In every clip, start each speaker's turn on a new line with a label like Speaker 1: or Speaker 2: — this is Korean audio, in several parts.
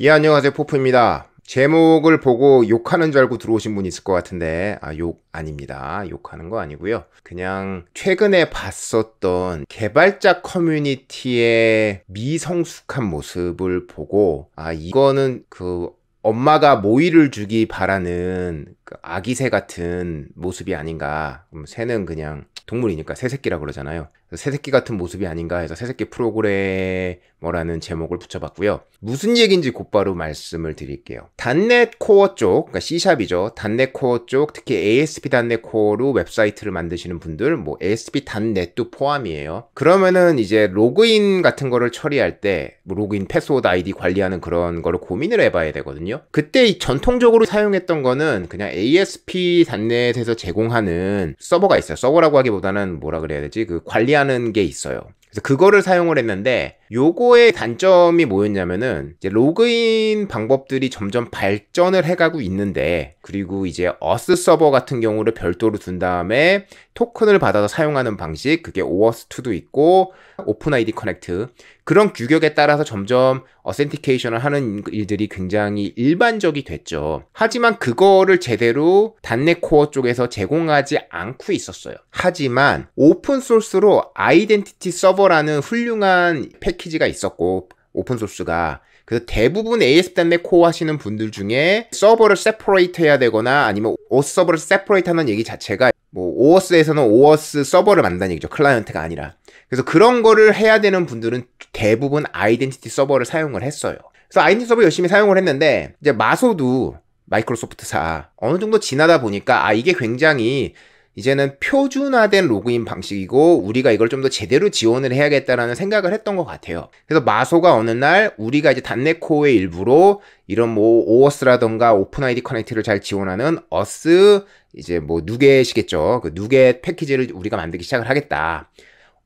Speaker 1: 예 안녕하세요 포프입니다. 제목을 보고 욕하는 줄 알고 들어오신 분이 있을 것 같은데 아, 욕 아닙니다. 욕하는 거 아니고요. 그냥 최근에 봤었던 개발자 커뮤니티의 미성숙한 모습을 보고 아 이거는 그 엄마가 모이를 주기 바라는 그 아기새 같은 모습이 아닌가. 새는 그냥 동물이니까 새 새끼라 그러잖아요. 새새끼 같은 모습이 아닌가 해서 새새끼 프로그래머라는 제목을 붙여봤고요. 무슨 얘기인지 곧바로 말씀을 드릴게요. 단넷 코어 쪽, 그러니까 C샵이죠. 단넷 코어 쪽, 특히 ASP 단넷 코어로 웹사이트를 만드시는 분들, 뭐 ASP 단넷도 포함이에요. 그러면은 이제 로그인 같은 거를 처리할 때, 뭐 로그인 패스워드 아이디 관리하는 그런 거를 고민을 해봐야 되거든요. 그때 이 전통적으로 사용했던 거는 그냥 ASP 단넷에서 제공하는 서버가 있어요. 서버라고 하기보다는 뭐라 그래야 되지? 그 관리하는 있는게 있어요. 그래서 그거를 사용을 했는데 요거의 단점이 뭐였냐면은 이제 로그인 방법들이 점점 발전을 해가고 있는데 그리고 이제 어스 서버 같은 경우를 별도로 둔 다음에 토큰을 받아서 사용하는 방식 그게 오어스2도 있고 오픈 아이디 커넥트 그런 규격에 따라서 점점 어센티케이션을 하는 일들이 굉장히 일반적이 됐죠. 하지만 그거를 제대로 단내 코어 쪽에서 제공하지 않고 있었어요. 하지만 오픈 소스로 아이덴티티 서버라는 훌륭한 패 패키지가 있었고 오픈소스가 그래서 대부분 AS단내 코어 하시는 분들 중에 서버를 세퍼레이트 해야 되거나 아니면 OS 서버를 세퍼레이트 하는 얘기 자체가 뭐 OS에서는 OS 서버를 만든다는 얘기죠. 클라이언트가 아니라. 그래서 그런 거를 해야 되는 분들은 대부분 아이덴티티 서버를 사용을 했어요. 그래서 아이덴티티 서버 열심히 사용을 했는데 이제 마소도 마이크로소프트사 어느 정도 지나다 보니까 아 이게 굉장히 이제는 표준화된 로그인 방식이고 우리가 이걸 좀 더 제대로 지원을 해야겠다라는 생각을 했던 것 같아요. 그래서 마소가 어느 날 우리가 이제 단내코의 일부로 이런 뭐 오어스라던가 오픈아이디 커넥트를 잘 지원하는 어스 이제 뭐 누게시겠죠. 그 누게 패키지를 우리가 만들기 시작을 하겠다.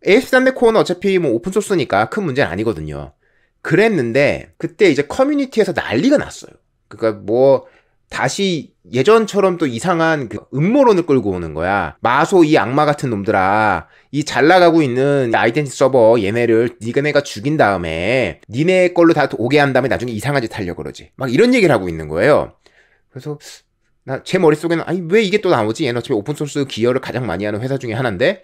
Speaker 1: AS 단내코는 어차피 뭐 오픈소스니까 큰 문제는 아니거든요. 그랬는데 그때 이제 커뮤니티에서 난리가 났어요. 그러니까 뭐 다시 예전처럼 또 이상한 그 음모론을 끌고 오는 거야. 마소 이 악마 같은 놈들아. 이 잘 나가고 있는 아이덴티 서버 얘네를 니네가 그 죽인 다음에 니네 걸로 다 오게 한 다음에 나중에 이상한 짓 하려고 그러지. 막 이런 얘기를 하고 있는 거예요. 그래서 나 제 머릿속에는 아니 왜 이게 또 나오지? 얘는 어차피 오픈소스 기여를 가장 많이 하는 회사 중에 하나인데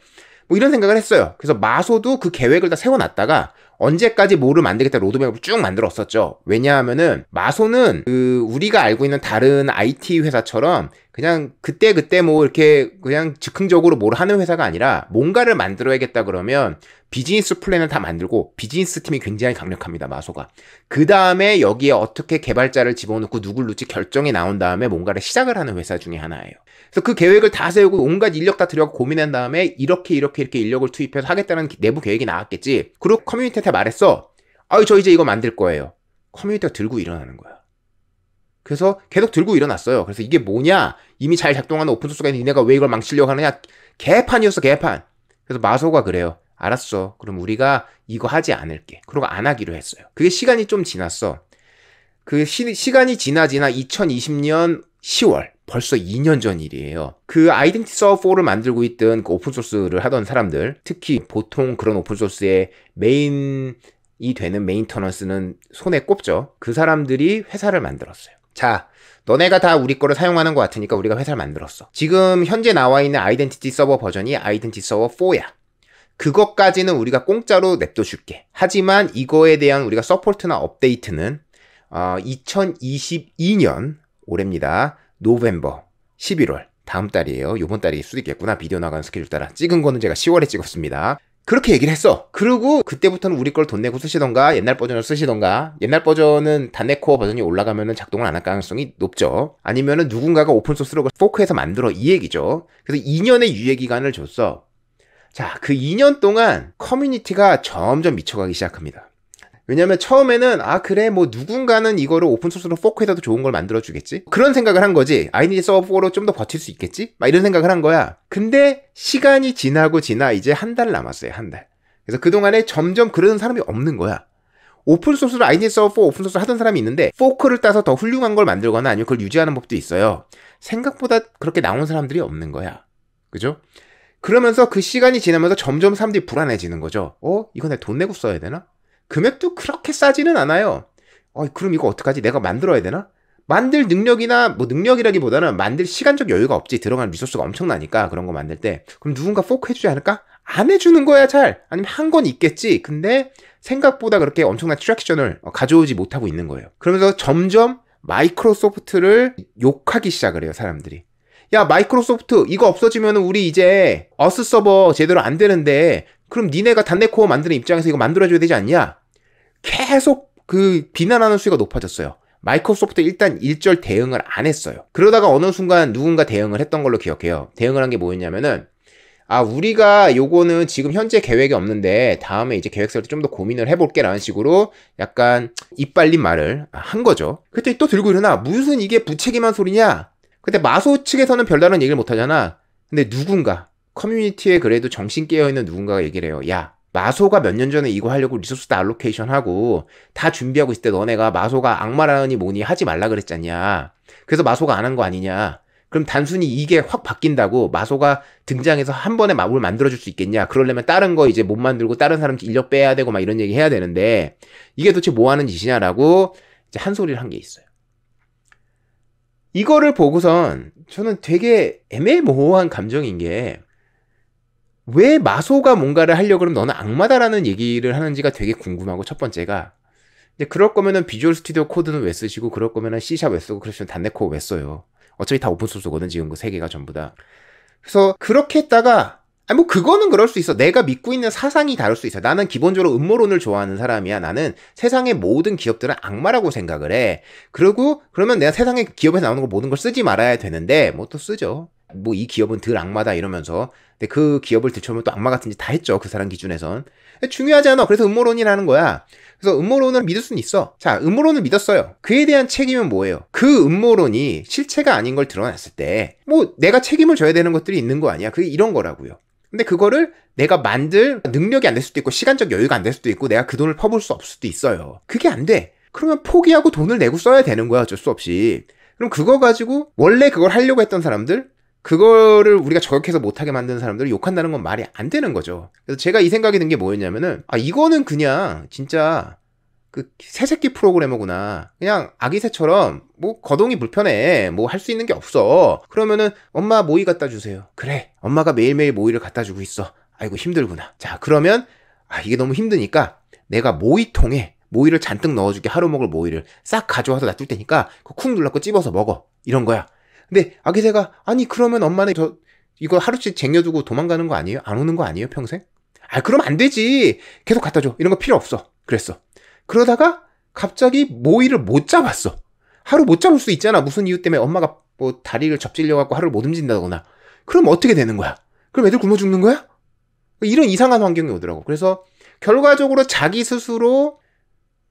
Speaker 1: 뭐 이런 생각을 했어요. 그래서 마소도 그 계획을 다 세워놨다가 언제까지 뭐를 만들겠다 로드맵을 쭉 만들었었죠. 왜냐하면은 마소는 그 우리가 알고 있는 다른 IT 회사처럼 그냥 그때 그때 뭐 이렇게 그냥 즉흥적으로 뭘 하는 회사가 아니라 뭔가를 만들어야겠다 그러면 비즈니스 플랜을 다 만들고 비즈니스 팀이 굉장히 강력합니다 마소가 그 다음에 여기에 어떻게 개발자를 집어넣고 누굴 놓지 결정이 나온 다음에 뭔가를 시작을 하는 회사 중에 하나예요 그래서 그 계획을 다 세우고 온갖 인력 다 들여가 고민한 고 다음에 이렇게 이렇게 이렇게 인력을 투입해서 하겠다는 내부 계획이 나왔겠지 그리고 커뮤니티한테 말했어 아저 유 이제 이거 만들 거예요 커뮤니티가 들고 일어나는 거야 그래서 계속 들고 일어났어요. 그래서 이게 뭐냐? 이미 잘 작동하는 오픈소스가 있는데 니네가 왜 이걸 망치려고 하느냐? 개판이었어, 개판. 그래서 마소가 그래요. 알았어. 그럼 우리가 이거 하지 않을게. 그러고 안 하기로 했어요. 그게 시간이 좀 지났어. 그 시, 간이 지나 지나 2020년 10월. 벌써 2년 전 일이에요. 그 아이덴티 서포를 만들고 있던 그 오픈소스를 하던 사람들, 특히 보통 그런 오픈소스의 메인이 되는 메인터넌스는 손에 꼽죠. 그 사람들이 회사를 만들었어요. 자, 너네가 다 우리 거를 사용하는 것 같으니까 우리가 회사를 만들었어. 지금 현재 나와 있는 아이덴티티 서버 버전이 아이덴티티 서버 4야. 그것까지는 우리가 공짜로 냅둬줄게. 하지만 이거에 대한 우리가 서포트나 업데이트는 어, 2022년 올해입니다. 노벰버 11월 다음 달이에요. 요번 달일 수도 있겠구나. 비디오 나가는 스케줄 따라 찍은 거는 제가 10월에 찍었습니다. 그렇게 얘기를 했어. 그리고 그때부터는 우리 걸 돈 내고 쓰시던가 옛날 버전을 쓰시던가 옛날 버전은 단내코어 버전이 올라가면은 작동을 안 할 가능성이 높죠. 아니면은 누군가가 오픈소스로 포크해서 만들어 이 얘기죠. 그래서 2년의 유예 기간을 줬어. 자, 그 2년 동안 커뮤니티가 점점 미쳐가기 시작합니다. 왜냐면 처음에는 아 그래 뭐 누군가는 이거를 오픈소스로 포크해서도 좋은 걸 만들어주겠지 그런 생각을 한 거지 아이니 서버로 좀 더 버틸 수 있겠지 막 이런 생각을 한 거야 근데 시간이 지나고 지나 이제 한 달 남았어요 한 달 그래서 그동안에 점점 그러는 사람이 없는 거야 오픈소스로 아이니 서버 오픈소스 하던 사람이 있는데 포크를 따서 더 훌륭한 걸 만들거나 아니면 그걸 유지하는 법도 있어요 생각보다 그렇게 나온 사람들이 없는 거야 그죠? 그러면서 그 시간이 지나면서 점점 사람들이 불안해지는 거죠. 어? 이거 내돈 내고 써야 되나? 금액도 그렇게 싸지는 않아요. 어, 그럼 이거 어떡하지? 내가 만들어야 되나? 만들 능력이나 뭐 능력이라기보다는 만들 시간적 여유가 없지 들어가는 리소스가 엄청나니까 그런 거 만들 때 그럼 누군가 포크 해주지 않을까? 안 해주는 거야 잘 아니면 한 건 있겠지 근데 생각보다 그렇게 엄청난 트랙션을 어, 가져오지 못하고 있는 거예요 그러면서 점점 마이크로소프트를 욕하기 시작을 해요 사람들이 야 마이크로소프트 이거 없어지면 우리 이제 어스 서버 제대로 안 되는데 그럼 니네가 단내 코어 만드는 입장에서 이거 만들어줘야 되지 않냐 계속 그 비난하는 수위가 높아졌어요. 마이크로소프트 일단 일절 대응을 안 했어요. 그러다가 어느 순간 누군가 대응을 했던 걸로 기억해요. 대응을 한 게 뭐였냐면은 아 우리가 요거는 지금 현재 계획이 없는데 다음에 이제 계획 세울 때좀더 고민을 해볼게 라는 식으로 약간 이빨린 말을 한 거죠. 그때 또 들고 일어나 무슨 이게 부책임한 소리냐? 그때 마소 측에서는 별다른 얘기를 못 하잖아. 근데 누군가 커뮤니티에 그래도 정신 깨어 있는 누군가가 얘기를 해요. 야 마소가 몇 년 전에 이거 하려고 리소스 다 알로케이션 하고 다 준비하고 있을 때 너네가 마소가 악마라니 뭐니 하지 말라 그랬잖냐. 그래서 마소가 안 한 거 아니냐. 그럼 단순히 이게 확 바뀐다고 마소가 등장해서 한 번에 마법을 만들어줄 수 있겠냐? 그러려면 다른 거 이제 못 만들고 다른 사람 인력 빼야 되고 막 이런 얘기 해야 되는데 이게 도대체 뭐 하는 짓이냐라고 이제 한 소리를 한 게 있어요. 이거를 보고선 저는 되게 애매모호한 감정인 게왜 마소가 뭔가를 하려고 그러면 너는 악마다라는 얘기를 하는지가 되게 궁금하고 첫 번째가 근데 그럴 거면은 비주얼 스튜디오 코드는 왜 쓰시고 그럴 거면은 C샵 왜 쓰고 그러시면 단네코 왜 써요 어차피 다 오픈 소스거든 지금 그 세 개가 전부 다 그래서 그렇게 했다가 아니 뭐 그거는 그럴 수 있어 내가 믿고 있는 사상이 다를 수 있어 나는 기본적으로 음모론을 좋아하는 사람이야 나는 세상의 모든 기업들은 악마라고 생각을 해 그리고 그러면 내가 세상의 기업에서 나오는 거 모든 걸 쓰지 말아야 되는데 뭐 또 쓰죠 뭐이 기업은 덜 악마다 이러면서 근데 그 기업을 들춰보면 또 악마 같은 짓다 했죠 그 사람 기준에선 중요하지 않아 그래서 음모론이라는 거야 그래서 음모론을 믿을 수는 있어 자 음모론을 믿었어요 그에 대한 책임은 뭐예요 그 음모론이 실체가 아닌 걸 드러났을 때 뭐 내가 책임을 져야 되는 것들이 있는 거 아니야 그게 이런 거라고요 근데 그거를 내가 만들 능력이 안 될 수도 있고 시간적 여유가 안 될 수도 있고 내가 그 돈을 퍼볼 수 없을 수도 있어요 그게 안 돼 그러면 포기하고 돈을 내고 써야 되는 거야 어쩔 수 없이 그럼 그거 가지고 원래 그걸 하려고 했던 사람들 그거를 우리가 저격해서 못하게 만드는 사람들을 욕한다는 건 말이 안 되는 거죠. 그래서 제가 이 생각이 든 게 뭐였냐면은, 아, 이거는 그냥 진짜 그 새새끼 프로그래머구나. 그냥 아기새처럼 뭐 거동이 불편해. 뭐 할 수 있는 게 없어. 그러면은 엄마 모이 갖다 주세요. 그래. 엄마가 매일매일 모이를 갖다 주고 있어. 아이고 힘들구나. 자, 그러면 아, 이게 너무 힘드니까 내가 모이통에 모이를 잔뜩 넣어주게 하루 먹을 모이를 싹 가져와서 놔둘 테니까 그쿵 눌렀고 찝어서 먹어. 이런 거야. 근데 네, 아기새가 아니 그러면 엄마는 저 이거 하루씩 쟁여두고 도망가는 거 아니에요? 안 오는 거 아니에요 평생? 아 그럼 안 되지 계속 갖다 줘 이런 거 필요 없어 그랬어 그러다가 갑자기 모이를 못 잡았어 하루 못 잡을 수 있잖아 무슨 이유 때문에 엄마가 뭐 다리를 접질려 갖고 하루를 못 움직인다거나 그럼 어떻게 되는 거야 그럼 애들 굶어 죽는 거야 이런 이상한 환경이 오더라고 그래서 결과적으로 자기 스스로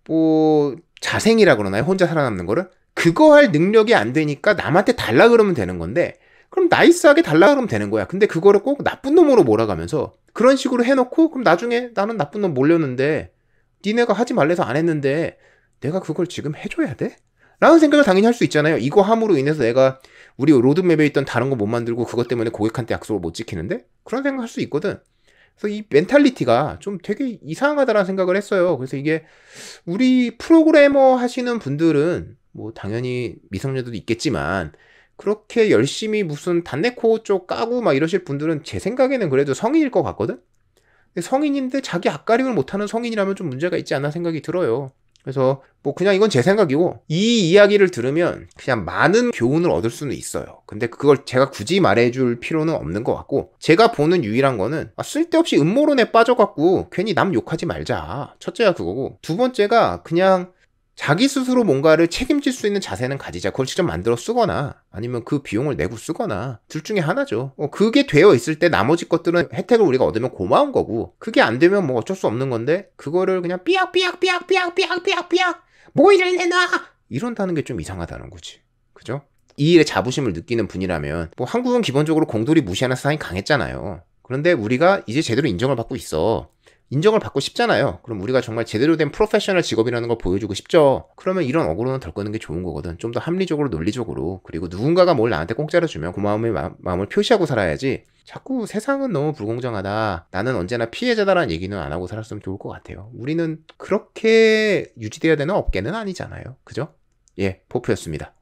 Speaker 1: 뭐 자생이라 그러나요 혼자 살아남는 거를 그거 할 능력이 안 되니까 남한테 달라 그러면 되는 건데 그럼 나이스하게 달라 그러면 되는 거야. 근데 그거를 꼭 나쁜 놈으로 몰아가면서 그런 식으로 해놓고 그럼 나중에 나는 나쁜 놈 몰렸는데 니네가 하지 말래서 안 했는데 내가 그걸 지금 해줘야 돼? 라는 생각을 당연히 할 수 있잖아요. 이거 함으로 인해서 내가 우리 로드맵에 있던 다른 거 못 만들고 그것 때문에 고객한테 약속을 못 지키는데 그런 생각 할수 있거든. 그래서 이 멘탈리티가 좀 되게 이상하다라는 생각을 했어요. 그래서 이게 우리 프로그래머 하시는 분들은 뭐 당연히 미성년자도 있겠지만 그렇게 열심히 무슨 단내코 쪽 까고 막 이러실 분들은 제 생각에는 그래도 성인일 것 같거든? 근데 성인인데 자기 앞가림을 못하는 성인이라면 좀 문제가 있지 않나 생각이 들어요. 그래서 뭐 그냥 이건 제 생각이고 이 이야기를 들으면 그냥 많은 교훈을 얻을 수는 있어요. 근데 그걸 제가 굳이 말해줄 필요는 없는 것 같고 제가 보는 유일한 거는 아, 쓸데없이 음모론에 빠져갖고 괜히 남 욕하지 말자. 첫째가 그거고 두 번째가 그냥 자기 스스로 뭔가를 책임질 수 있는 자세는 가지자. 그걸 직접 만들어 쓰거나 아니면 그 비용을 내고 쓰거나 둘 중에 하나죠. 어, 그게 되어 있을 때 나머지 것들은 혜택을 우리가 얻으면 고마운 거고 그게 안 되면 뭐 어쩔 수 없는 건데 그거를 그냥 삐약삐약삐약삐약삐약삐약삐약 모이를 뭐 내놔 이런다는 게 좀 이상하다는 거지. 그죠? 이 일에 자부심을 느끼는 분이라면 뭐 한국은 기본적으로 공돌이 무시하는 사상이 강했잖아요. 그런데 우리가 이제 제대로 인정을 받고 있어. 인정을 받고 싶잖아요. 그럼 우리가 정말 제대로 된 프로페셔널 직업이라는 걸 보여주고 싶죠. 그러면 이런 어그로는 덜 끄는 게 좋은 거거든. 좀 더 합리적으로 논리적으로 그리고 누군가가 뭘 나한테 공짜로 주면 고마움의 마음을 표시하고 살아야지. 자꾸 세상은 너무 불공정하다. 나는 언제나 피해자다라는 얘기는 안 하고 살았으면 좋을 것 같아요. 우리는 그렇게 유지되어야 되는 업계는 아니잖아요. 그죠? 예, 포프였습니다